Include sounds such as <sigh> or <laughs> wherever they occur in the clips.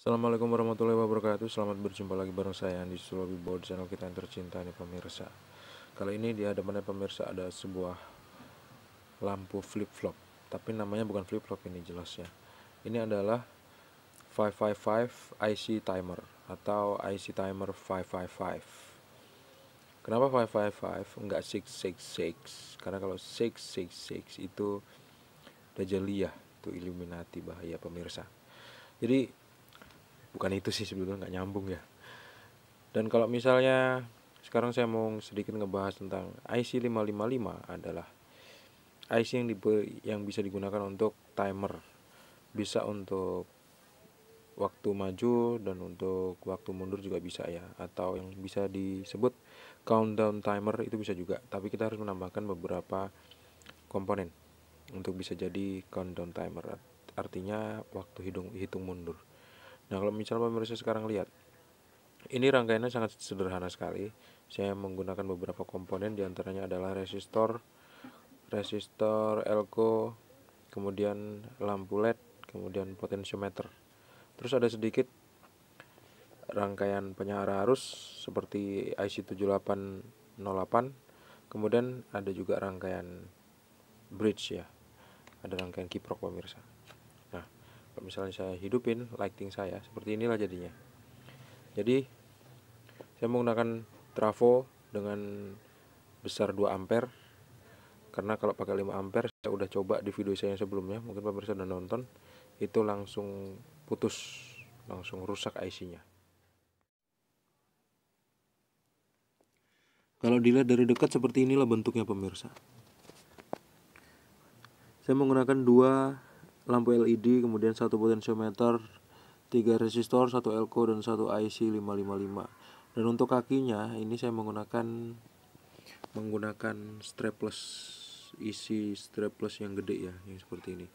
Assalamualaikum warahmatullahi wabarakatuh Selamat berjumpa lagi bareng saya Andi Sulawi Bawa channel kita yang tercinta ini pemirsa Kali ini di hadapannya pemirsa ada sebuah lampu flip-flop Tapi namanya bukan flip-flop ini jelasnya Ini adalah 555 IC Timer Atau IC Timer 555 Kenapa 555 enggak 666 Karena kalau 666 itu Dajjaliah Itu Illuminati bahaya pemirsa Jadi bukan itu sih sebetulnya nggak nyambung ya dan kalau misalnya sekarang saya mau sedikit ngebahas tentang IC 555 adalah IC yang dibe yang bisa digunakan untuk timer bisa untuk waktu maju dan untuk waktu mundur juga bisa ya atau yang bisa disebut countdown timer itu bisa juga tapi kita harus menambahkan beberapa komponen untuk bisa jadi countdown timer artinya waktu hitung hitung mundur Nah, kalau misal pemirsa sekarang lihat, ini rangkaiannya sangat sederhana sekali. Saya menggunakan beberapa komponen diantaranya adalah resistor, resistor elko, kemudian lampu led, kemudian potensiometer. Terus ada sedikit rangkaian penyara arus seperti IC 7808, kemudian ada juga rangkaian bridge ya. Ada rangkaian kiprok pemirsa kalau misalnya saya hidupin lighting saya seperti inilah jadinya jadi saya menggunakan trafo dengan besar 2 ampere karena kalau pakai 5 ampere saya udah coba di video saya yang sebelumnya mungkin pemirsa udah nonton itu langsung putus langsung rusak IC-nya Kalau dilihat dari dekat seperti inilah bentuknya pemirsa. Saya menggunakan dua lampu LED, kemudian satu potensiometer, tiga resistor, satu elko dan satu IC 555. Dan untuk kakinya ini saya menggunakan menggunakan strapless isi strapless yang gede ya, yang seperti ini.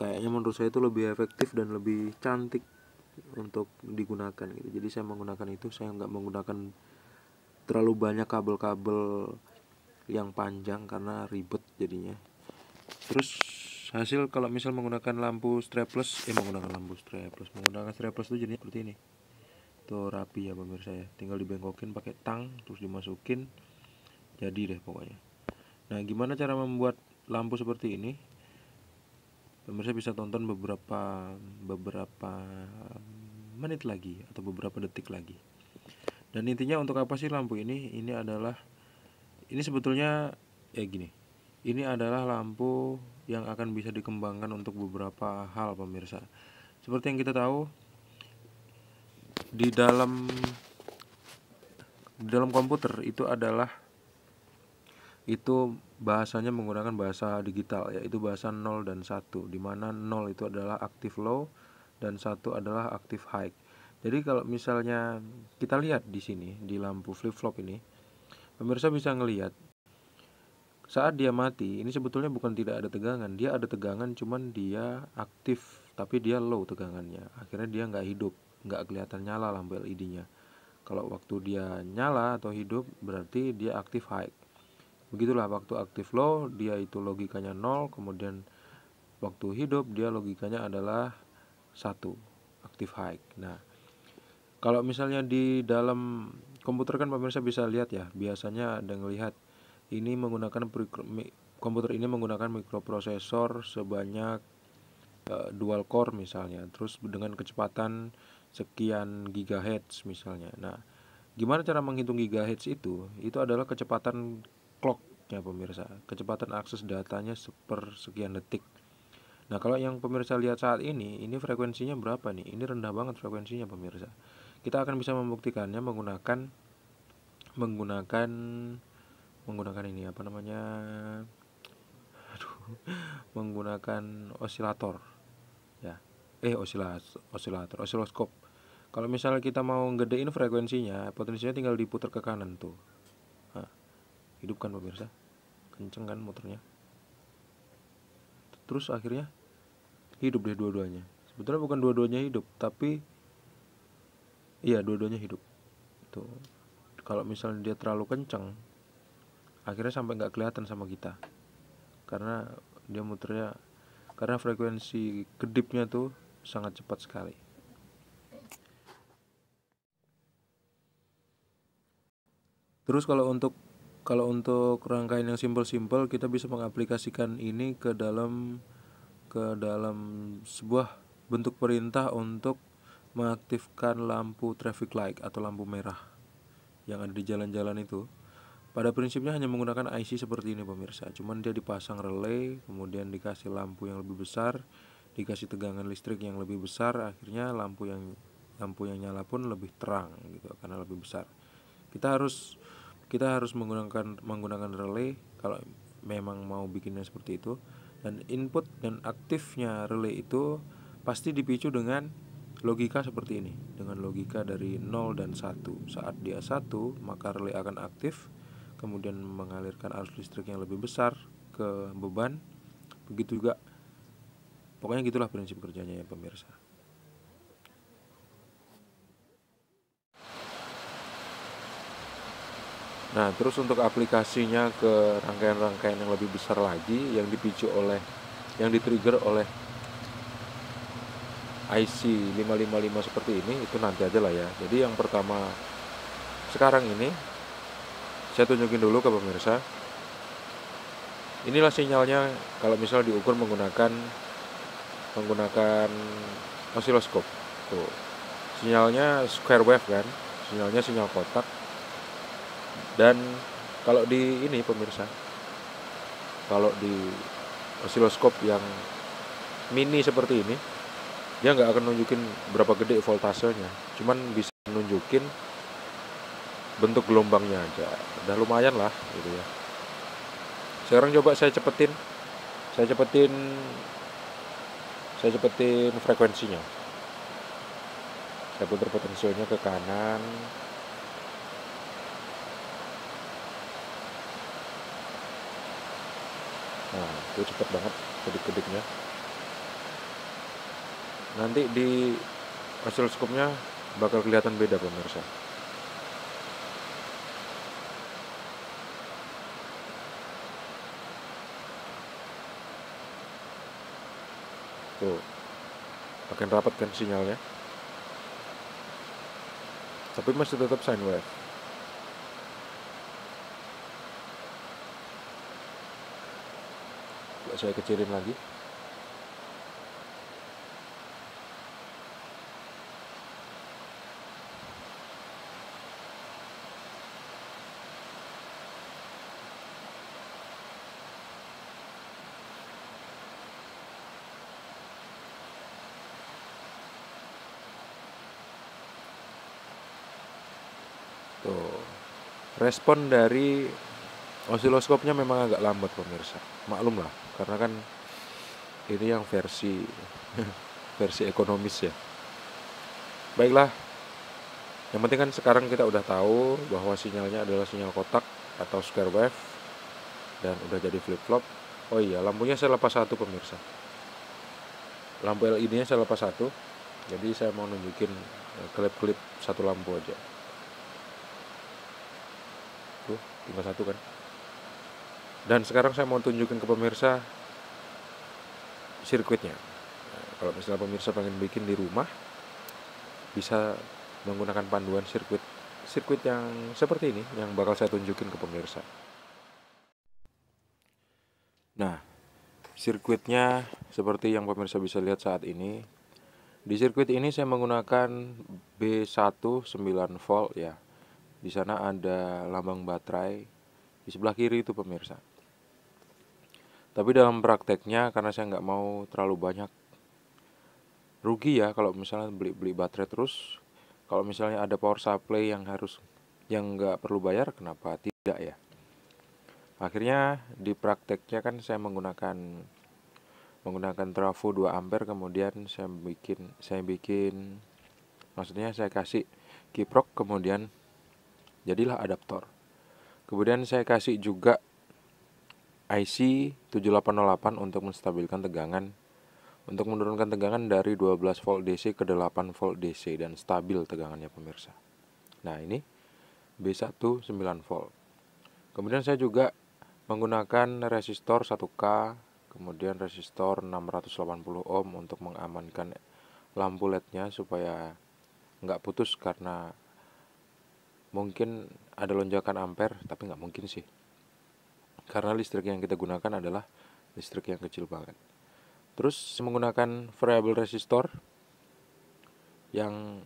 Kayaknya menurut saya itu lebih efektif dan lebih cantik untuk digunakan gitu. Jadi saya menggunakan itu, saya nggak menggunakan terlalu banyak kabel-kabel yang panjang karena ribet jadinya. Terus hasil kalau misal menggunakan lampu strapless eh menggunakan lampu strapless menggunakan strapless itu jadinya seperti ini tuh rapi ya pemirsa ya tinggal dibengkokin pakai tang terus dimasukin jadi deh pokoknya nah gimana cara membuat lampu seperti ini pemirsa bisa tonton beberapa beberapa menit lagi atau beberapa detik lagi dan intinya untuk apa sih lampu ini ini adalah ini sebetulnya ya gini ini adalah lampu yang akan bisa dikembangkan untuk beberapa hal pemirsa. Seperti yang kita tahu di dalam di dalam komputer itu adalah itu bahasanya menggunakan bahasa digital yaitu bahasa 0 dan 1 di mana 0 itu adalah active low dan 1 adalah active high. Jadi kalau misalnya kita lihat di sini di lampu flip-flop ini pemirsa bisa ngelihat saat dia mati ini sebetulnya bukan tidak ada tegangan dia ada tegangan cuman dia aktif tapi dia low tegangannya akhirnya dia nggak hidup nggak kelihatan nyala lampu LED-nya kalau waktu dia nyala atau hidup berarti dia aktif high begitulah waktu aktif low dia itu logikanya nol kemudian waktu hidup dia logikanya adalah satu aktif high nah kalau misalnya di dalam komputer kan pemirsa bisa lihat ya biasanya ada ngelihat ini menggunakan komputer ini menggunakan mikroprosesor sebanyak eh, dual core misalnya terus dengan kecepatan sekian gigahertz misalnya nah gimana cara menghitung gigahertz itu itu adalah kecepatan clocknya pemirsa kecepatan akses datanya seper sekian detik Nah, kalau yang pemirsa lihat saat ini, ini frekuensinya berapa nih? Ini rendah banget frekuensinya pemirsa. Kita akan bisa membuktikannya menggunakan menggunakan menggunakan ini apa namanya aduh, menggunakan osilator ya eh osilas osilator osiloskop kalau misalnya kita mau gedein frekuensinya potensinya tinggal diputar ke kanan tuh nah, hidupkan pemirsa kenceng kan motornya terus akhirnya hidup deh dua-duanya sebetulnya bukan dua-duanya hidup tapi iya dua-duanya hidup tuh kalau misalnya dia terlalu kenceng akhirnya sampai nggak kelihatan sama kita karena dia muternya karena frekuensi kedipnya tuh sangat cepat sekali terus kalau untuk kalau untuk rangkaian yang simpel-simpel kita bisa mengaplikasikan ini ke dalam ke dalam sebuah bentuk perintah untuk mengaktifkan lampu traffic light atau lampu merah yang ada di jalan-jalan itu pada prinsipnya hanya menggunakan IC seperti ini pemirsa, cuman dia dipasang relay, kemudian dikasih lampu yang lebih besar, dikasih tegangan listrik yang lebih besar, akhirnya lampu yang lampu yang nyala pun lebih terang gitu karena lebih besar. Kita harus kita harus menggunakan menggunakan relay kalau memang mau bikinnya seperti itu dan input dan aktifnya relay itu pasti dipicu dengan logika seperti ini dengan logika dari 0 dan 1 saat dia 1 maka relay akan aktif kemudian mengalirkan arus listrik yang lebih besar ke beban begitu juga pokoknya gitulah prinsip kerjanya ya pemirsa Nah, terus untuk aplikasinya ke rangkaian-rangkaian yang lebih besar lagi yang dipicu oleh yang ditrigger oleh IC 555 seperti ini itu nanti aja lah ya. Jadi yang pertama sekarang ini saya tunjukin dulu ke pemirsa inilah sinyalnya kalau misal diukur menggunakan menggunakan osiloskop tuh sinyalnya square wave kan sinyalnya sinyal kotak dan kalau di ini pemirsa kalau di osiloskop yang mini seperti ini dia nggak akan nunjukin berapa gede voltasenya cuman bisa nunjukin bentuk gelombangnya aja udah lumayan lah gitu ya sekarang coba saya cepetin saya cepetin saya cepetin frekuensinya saya putar potensionya ke kanan nah itu cepet banget kedik-kediknya nanti di hasil skupnya bakal kelihatan beda pemirsa tuh makin rapat kan sinyalnya tapi masih tetap sine wave saya kecilin lagi respon dari osiloskopnya memang agak lambat pemirsa maklumlah karena kan ini yang versi <laughs> versi ekonomis ya baiklah yang penting kan sekarang kita udah tahu bahwa sinyalnya adalah sinyal kotak atau square wave dan udah jadi flip flop oh iya lampunya saya lepas satu pemirsa lampu LED nya saya lepas satu jadi saya mau nunjukin eh, klip-klip satu lampu aja tuh tinggal satu kan dan sekarang saya mau tunjukin ke pemirsa sirkuitnya kalau misalnya pemirsa pengen bikin di rumah bisa menggunakan panduan sirkuit sirkuit yang seperti ini yang bakal saya tunjukin ke pemirsa nah sirkuitnya seperti yang pemirsa bisa lihat saat ini di sirkuit ini saya menggunakan B19 volt ya di sana ada lambang baterai di sebelah kiri itu pemirsa. Tapi dalam prakteknya karena saya nggak mau terlalu banyak rugi ya kalau misalnya beli beli baterai terus. Kalau misalnya ada power supply yang harus yang nggak perlu bayar kenapa tidak ya? Akhirnya di prakteknya kan saya menggunakan menggunakan trafo 2 ampere kemudian saya bikin saya bikin maksudnya saya kasih kiprok kemudian jadilah adaptor kemudian saya kasih juga IC 7808 untuk menstabilkan tegangan untuk menurunkan tegangan dari 12 volt DC ke 8 volt DC dan stabil tegangannya pemirsa. Nah, ini B1 9 volt. Kemudian saya juga menggunakan resistor 1K, kemudian resistor 680 ohm untuk mengamankan lampu LED-nya supaya nggak putus karena mungkin ada lonjakan ampere tapi nggak mungkin sih karena listrik yang kita gunakan adalah listrik yang kecil banget terus menggunakan variable resistor yang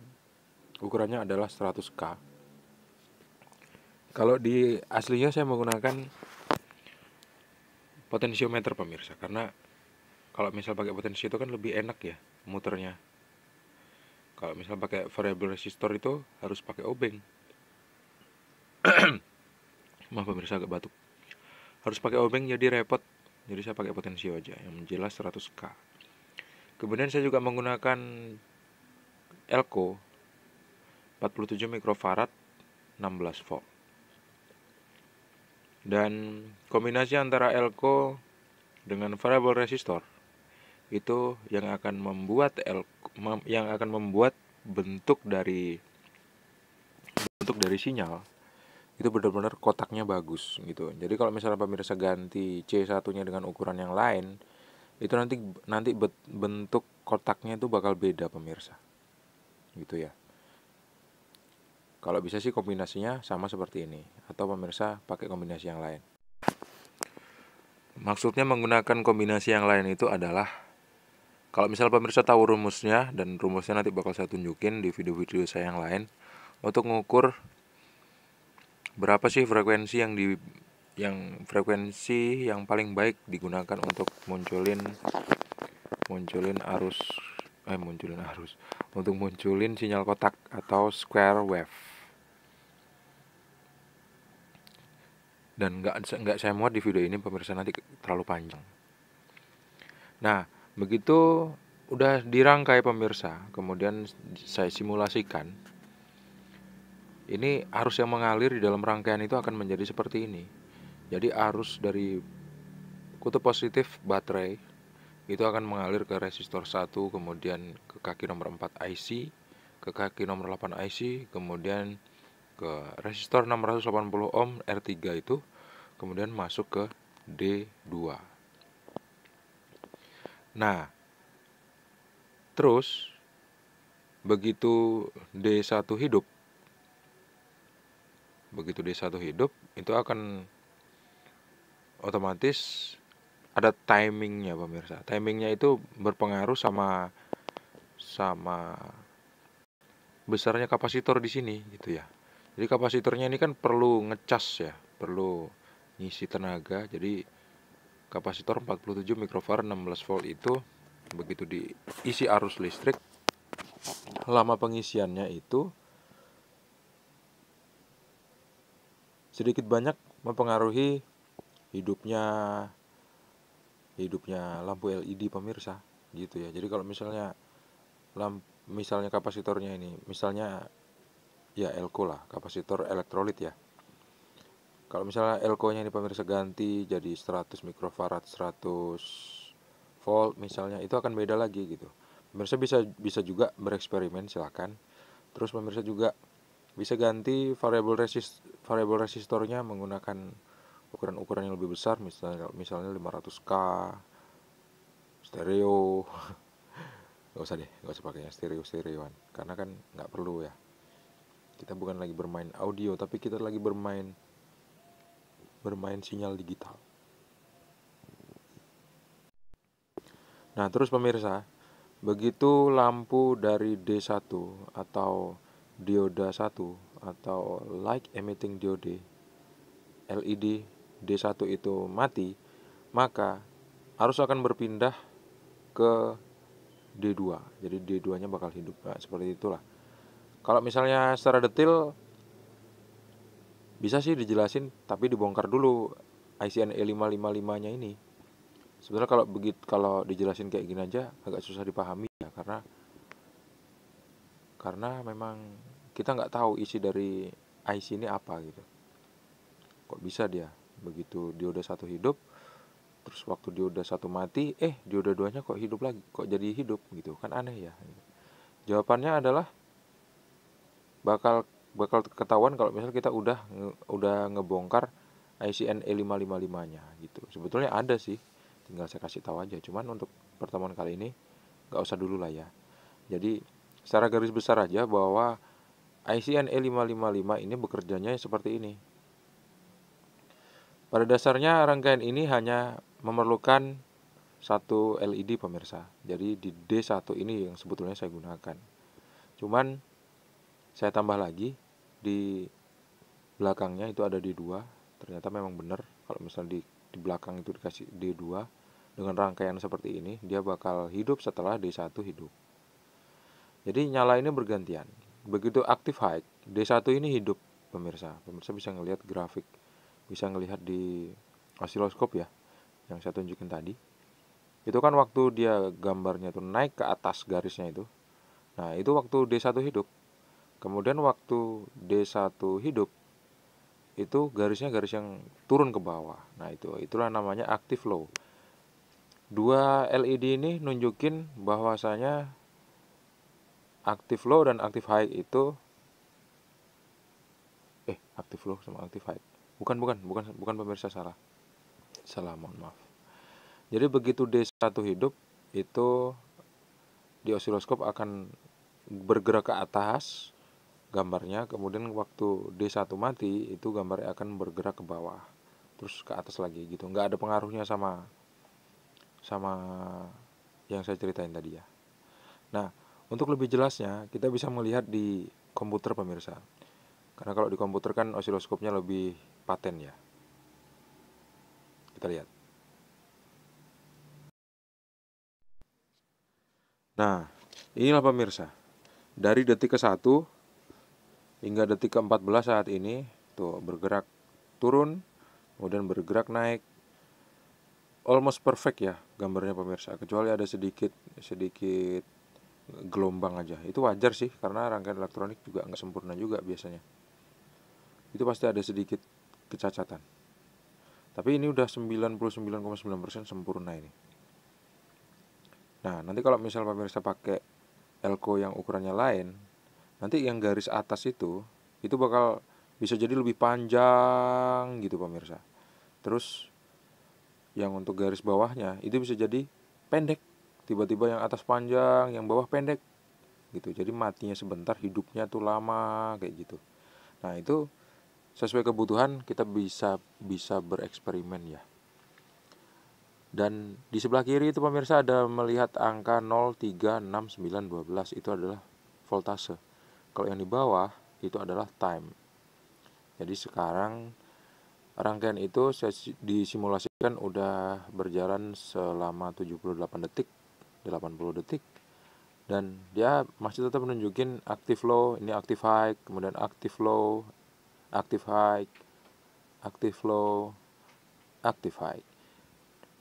ukurannya adalah 100k kalau di aslinya saya menggunakan potensiometer pemirsa karena kalau misal pakai potensi itu kan lebih enak ya muternya kalau misal pakai variable resistor itu harus pakai obeng maaf pemirsa agak batuk harus pakai obeng jadi repot jadi saya pakai potensio aja yang jelas 100k kemudian saya juga menggunakan elko 47 mikrofarad 16 volt dan kombinasi antara elko dengan variable resistor itu yang akan membuat elko, yang akan membuat bentuk dari bentuk dari sinyal itu benar-benar kotaknya bagus gitu jadi kalau misalnya pemirsa ganti C satunya dengan ukuran yang lain itu nanti nanti bentuk kotaknya itu bakal beda pemirsa gitu ya kalau bisa sih kombinasinya sama seperti ini atau pemirsa pakai kombinasi yang lain maksudnya menggunakan kombinasi yang lain itu adalah kalau misalnya pemirsa tahu rumusnya dan rumusnya nanti bakal saya tunjukin di video-video saya yang lain untuk mengukur berapa sih frekuensi yang di yang frekuensi yang paling baik digunakan untuk munculin munculin arus eh munculin arus untuk munculin sinyal kotak atau square wave dan nggak nggak saya muat di video ini pemirsa nanti terlalu panjang nah begitu udah dirangkai pemirsa kemudian saya simulasikan ini arus yang mengalir di dalam rangkaian itu akan menjadi seperti ini jadi arus dari kutub positif baterai itu akan mengalir ke resistor 1 kemudian ke kaki nomor 4 IC ke kaki nomor 8 IC kemudian ke resistor 680 ohm R3 itu kemudian masuk ke D2 nah terus begitu D1 hidup begitu desa satu hidup itu akan otomatis ada timingnya pemirsa timingnya itu berpengaruh sama sama besarnya kapasitor di sini gitu ya jadi kapasitornya ini kan perlu ngecas ya perlu ngisi tenaga jadi kapasitor 47 mikrofarad 16 volt itu begitu diisi arus listrik lama pengisiannya itu sedikit banyak mempengaruhi hidupnya hidupnya lampu LED pemirsa gitu ya. Jadi kalau misalnya lamp misalnya kapasitornya ini, misalnya ya elko lah, kapasitor elektrolit ya. Kalau misalnya elko-nya ini pemirsa ganti jadi 100 mikrofarad 100 volt misalnya itu akan beda lagi gitu. Pemirsa bisa bisa juga bereksperimen silahkan. Terus pemirsa juga bisa ganti variable resist variable resistornya menggunakan ukuran-ukuran yang lebih besar misalnya misalnya 500K stereo <laughs> nggak usah deh nggak usah pakai stereo stereoan karena kan nggak perlu ya kita bukan lagi bermain audio tapi kita lagi bermain bermain sinyal digital nah terus pemirsa begitu lampu dari D1 atau dioda 1 atau light emitting diode LED D1 itu mati, maka arus akan berpindah ke D2. Jadi D2-nya bakal hidup. Nah, seperti itulah. Kalau misalnya secara detail bisa sih dijelasin, tapi dibongkar dulu ICN E555-nya ini. Sebenarnya kalau begitu kalau dijelasin kayak gini aja agak susah dipahami ya karena karena memang kita nggak tahu isi dari IC ini apa gitu kok bisa dia begitu dioda satu hidup terus waktu dioda satu mati eh dioda duanya kok hidup lagi kok jadi hidup gitu kan aneh ya jawabannya adalah bakal bakal ketahuan kalau misalnya kita udah udah ngebongkar ICN E555 nya gitu sebetulnya ada sih tinggal saya kasih tahu aja cuman untuk pertemuan kali ini nggak usah dulu lah ya jadi secara garis besar aja bahwa ICN E555 ini bekerjanya seperti ini. Pada dasarnya rangkaian ini hanya memerlukan satu LED pemirsa. Jadi di D1 ini yang sebetulnya saya gunakan. Cuman saya tambah lagi di belakangnya itu ada D2. Ternyata memang benar kalau misalnya di, di belakang itu dikasih D2 dengan rangkaian seperti ini, dia bakal hidup setelah D1 hidup. Jadi nyala ini bergantian. Begitu aktif high, D1 ini hidup pemirsa. Pemirsa bisa ngelihat grafik, bisa ngelihat di osiloskop ya yang saya tunjukin tadi. Itu kan waktu dia gambarnya itu naik ke atas garisnya itu. Nah, itu waktu D1 hidup. Kemudian waktu D1 hidup itu garisnya garis yang turun ke bawah. Nah, itu itulah namanya active low. Dua LED ini nunjukin bahwasanya aktif low dan aktif high itu eh aktif low sama aktif high bukan bukan bukan bukan pemirsa salah salah mohon maaf jadi begitu D1 hidup itu di osiloskop akan bergerak ke atas gambarnya kemudian waktu D1 mati itu gambarnya akan bergerak ke bawah terus ke atas lagi gitu nggak ada pengaruhnya sama sama yang saya ceritain tadi ya nah untuk lebih jelasnya, kita bisa melihat di komputer pemirsa. Karena kalau di komputer kan osiloskopnya lebih paten ya. Kita lihat. Nah, inilah pemirsa. Dari detik ke 1 hingga detik ke 14 saat ini, tuh bergerak turun, kemudian bergerak naik. Almost perfect ya gambarnya pemirsa, kecuali ada sedikit sedikit gelombang aja itu wajar sih karena rangkaian elektronik juga nggak sempurna juga biasanya itu pasti ada sedikit kecacatan tapi ini udah 99,9% sempurna ini nah nanti kalau misal pemirsa pakai elko yang ukurannya lain nanti yang garis atas itu itu bakal bisa jadi lebih panjang gitu pemirsa terus yang untuk garis bawahnya itu bisa jadi pendek tiba-tiba yang atas panjang yang bawah pendek gitu jadi matinya sebentar hidupnya tuh lama kayak gitu nah itu sesuai kebutuhan kita bisa bisa bereksperimen ya dan di sebelah kiri itu pemirsa ada melihat angka belas itu adalah voltase kalau yang di bawah itu adalah time jadi sekarang rangkaian itu saya disimulasikan udah berjalan selama 78 detik 80 detik dan dia masih tetap menunjukin active low ini active high kemudian active low active high active low active high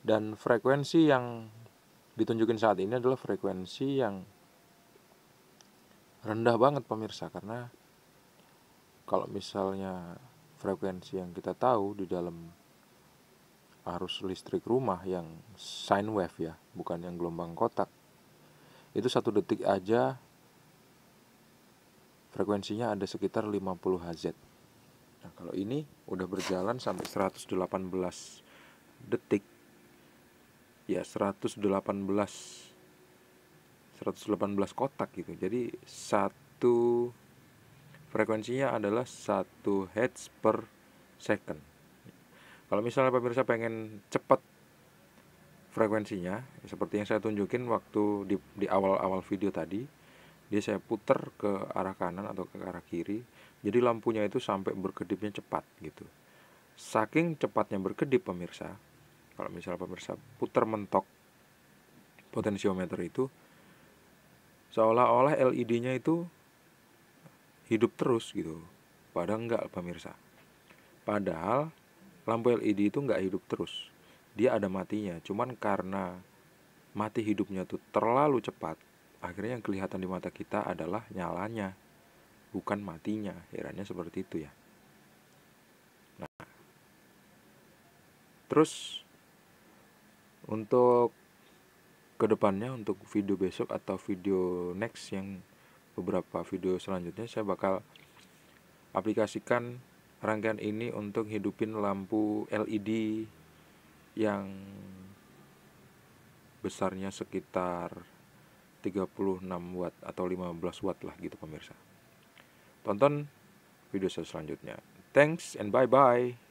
dan frekuensi yang ditunjukin saat ini adalah frekuensi yang rendah banget pemirsa karena kalau misalnya frekuensi yang kita tahu di dalam arus listrik rumah yang sine wave ya, bukan yang gelombang kotak. Itu satu detik aja frekuensinya ada sekitar 50 Hz. Nah, kalau ini udah berjalan sampai 118 detik. Ya, 118 118 kotak gitu. Jadi satu frekuensinya adalah 1 Hz per second. Kalau misalnya pemirsa pengen cepat frekuensinya, seperti yang saya tunjukin waktu di, di awal-awal video tadi, dia saya putar ke arah kanan atau ke arah kiri, jadi lampunya itu sampai berkedipnya cepat gitu. Saking cepatnya berkedip pemirsa, kalau misalnya pemirsa putar mentok potensiometer itu, seolah-olah LED-nya itu hidup terus gitu. Padahal enggak pemirsa. Padahal lampu LED itu nggak hidup terus dia ada matinya cuman karena mati hidupnya itu terlalu cepat akhirnya yang kelihatan di mata kita adalah nyalanya bukan matinya herannya seperti itu ya nah terus untuk kedepannya untuk video besok atau video next yang beberapa video selanjutnya saya bakal aplikasikan rangkaian ini untuk hidupin lampu LED yang besarnya sekitar 36 watt atau 15 watt lah gitu pemirsa. Tonton video saya selanjutnya. Thanks and bye-bye.